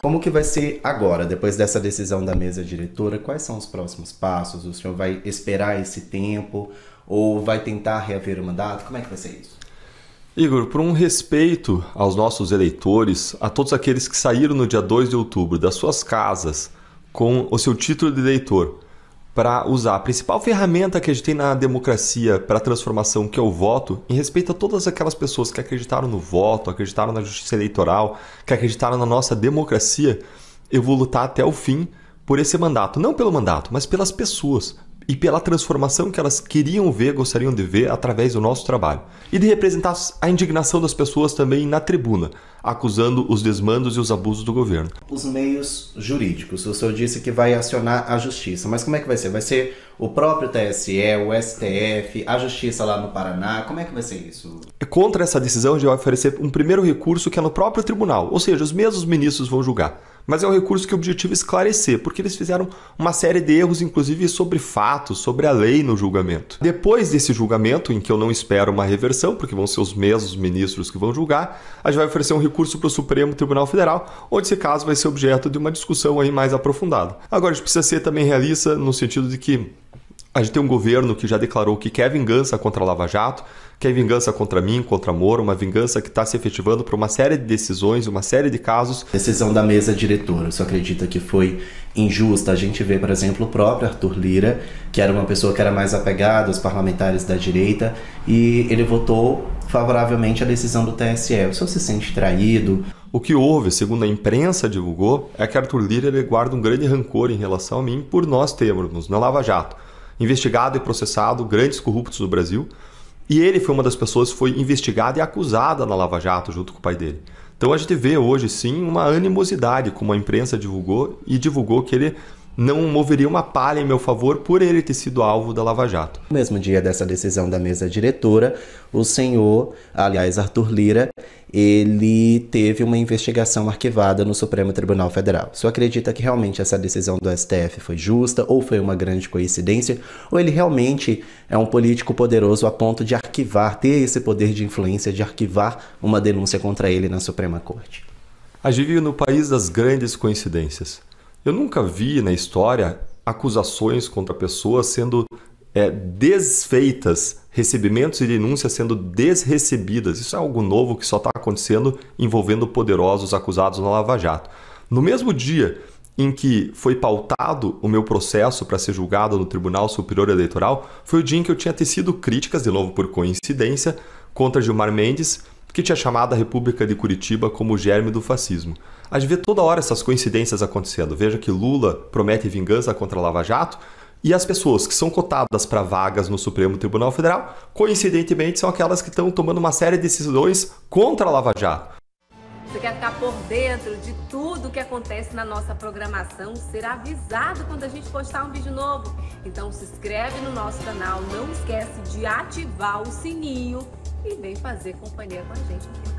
Como que vai ser agora, depois dessa decisão da mesa diretora? Quais são os próximos passos? O senhor vai esperar esse tempo ou vai tentar reaver o mandato? Como é que vai ser isso? Igor, por um respeito aos nossos eleitores, a todos aqueles que saíram no dia 2 de outubro das suas casas com o seu título de eleitor, para usar. A principal ferramenta que a gente tem na democracia para transformação, que é o voto, em respeito a todas aquelas pessoas que acreditaram no voto, acreditaram na justiça eleitoral, que acreditaram na nossa democracia, eu vou lutar até o fim por esse mandato. Não pelo mandato, mas pelas pessoas, e pela transformação que elas queriam ver, gostariam de ver através do nosso trabalho. E de representar a indignação das pessoas também na tribuna, acusando os desmandos e os abusos do governo. Os meios jurídicos. O senhor disse que vai acionar a justiça, mas como é que vai ser? Vai ser o próprio TSE, o STF, a justiça lá no Paraná? Como é que vai ser isso? É contra essa decisão, já vai oferecer um primeiro recurso que é no próprio tribunal, ou seja, os mesmos ministros vão julgar mas é um recurso que o objetivo é esclarecer, porque eles fizeram uma série de erros, inclusive sobre fatos, sobre a lei no julgamento. Depois desse julgamento, em que eu não espero uma reversão, porque vão ser os mesmos ministros que vão julgar, a gente vai oferecer um recurso para o Supremo Tribunal Federal, onde esse caso vai ser objeto de uma discussão aí mais aprofundada. Agora, a gente precisa ser também realista no sentido de que a gente tem um governo que já declarou que quer vingança contra a Lava Jato, quer vingança contra mim, contra Moro, uma vingança que está se efetivando por uma série de decisões, uma série de casos. Decisão da mesa diretora, você acredita que foi injusta? A gente vê, por exemplo, o próprio Arthur Lira, que era uma pessoa que era mais apegada aos parlamentares da direita, e ele votou favoravelmente à decisão do TSE. O senhor se sente traído? O que houve, segundo a imprensa divulgou, é que Arthur Lira guarda um grande rancor em relação a mim por nós termos na Lava Jato investigado e processado, grandes corruptos do Brasil. E ele foi uma das pessoas que foi investigada e acusada na Lava Jato junto com o pai dele. Então a gente vê hoje sim uma animosidade, como a imprensa divulgou e divulgou que ele não moveria uma palha em meu favor por ele ter sido alvo da Lava Jato. No mesmo dia dessa decisão da mesa diretora, o senhor, aliás, Arthur Lira, ele teve uma investigação arquivada no Supremo Tribunal Federal. O senhor acredita que realmente essa decisão do STF foi justa, ou foi uma grande coincidência, ou ele realmente é um político poderoso a ponto de arquivar, ter esse poder de influência de arquivar uma denúncia contra ele na Suprema Corte? A gente vive no país das grandes coincidências. Eu nunca vi na história acusações contra pessoas sendo é, desfeitas, recebimentos e denúncias sendo desrecebidas. Isso é algo novo que só está acontecendo envolvendo poderosos acusados na Lava Jato. No mesmo dia em que foi pautado o meu processo para ser julgado no Tribunal Superior Eleitoral, foi o dia em que eu tinha tecido críticas, de novo por coincidência, contra Gilmar Mendes que tinha chamado a República de Curitiba como germe do fascismo. A gente vê toda hora essas coincidências acontecendo. Veja que Lula promete vingança contra a Lava Jato e as pessoas que são cotadas para vagas no Supremo Tribunal Federal, coincidentemente, são aquelas que estão tomando uma série de decisões contra a Lava Jato. Você quer ficar por dentro de tudo o que acontece na nossa programação, ser avisado quando a gente postar um vídeo novo? Então se inscreve no nosso canal, não esquece de ativar o sininho e vem fazer companhia com a gente aqui.